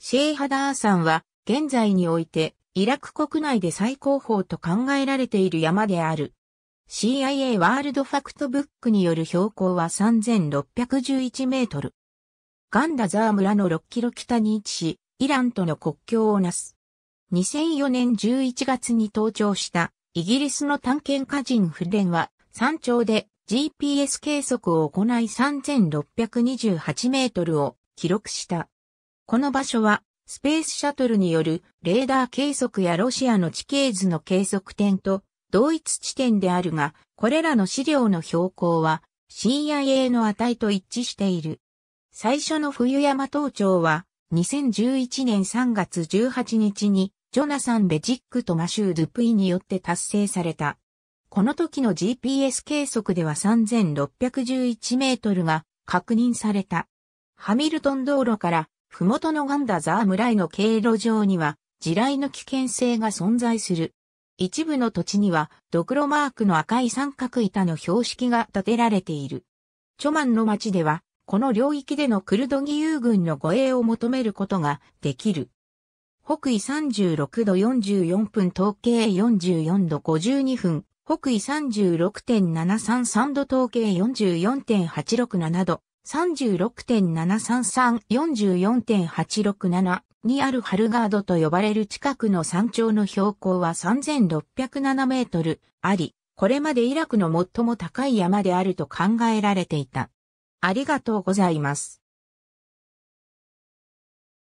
シェイハダーさんは、現在において、イラク国内で最高峰と考えられている山である。CIA ワールドファクトブックによる標高は3611メートル。ガンダザー村の6キロ北に位置し、イランとの国境をなす。2004年11月に登頂したイギリスの探検家人フレンは山頂で GPS 計測を行い3628メートルを記録した。この場所は、スペースシャトルによるレーダー計測やロシアの地形図の計測点と同一地点であるが、これらの資料の標高は CIA の値と一致している。最初の冬山登頂は2011年3月18日にジョナサン・ベジックとマシュー・ドゥプイによって達成された。この時の GPS 計測では3611メートルが確認された。ハミルトン道路から麓のガンダザー村への経路上には、地雷の危険性が存在する。一部の土地には、ドクロマークの赤い三角板の標識が建てられている。チョマンの町では、この領域でのクルド義勇軍の護衛を求めることができる。北緯36度44分統計44度52分、北緯36.733度統計44.867度、36.733、44.867にあるハルガードと呼ばれる近くの山頂の標高は3607メートルあり、これまでイラクの最も高い山であると考えられていた。ありがとうございます。